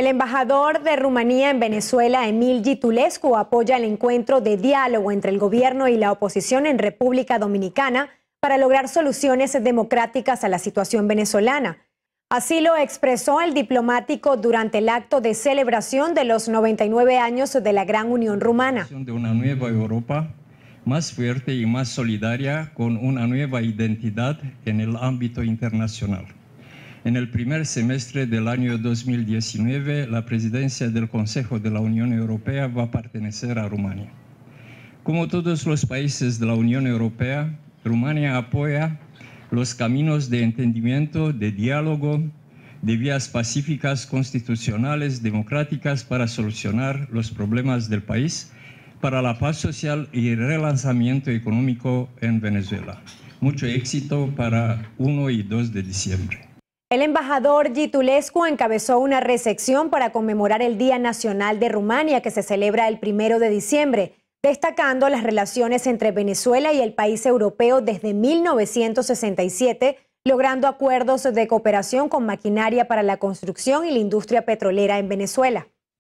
El embajador de Rumanía en Venezuela, Emil Gitulescu, apoya el encuentro de diálogo entre el gobierno y la oposición en República Dominicana para lograr soluciones democráticas a la situación venezolana. Así lo expresó el diplomático durante el acto de celebración de los 99 años de la Gran Unión Rumana. De una nueva Europa más fuerte y más solidaria con una nueva identidad en el ámbito internacional. En el primer semestre del año 2019, la presidencia del Consejo de la Unión Europea va a pertenecer a Rumanía. Como todos los países de la Unión Europea, Rumanía apoya los caminos de entendimiento, de diálogo, de vías pacíficas, constitucionales, democráticas para solucionar los problemas del país, para la paz social y el relanzamiento económico en Venezuela. Mucho éxito para 1 y 2 de diciembre. El embajador Gitulescu encabezó una recepción para conmemorar el Día Nacional de Rumania que se celebra el primero de diciembre, destacando las relaciones entre Venezuela y el país europeo desde 1967, logrando acuerdos de cooperación con maquinaria para la construcción y la industria petrolera en Venezuela.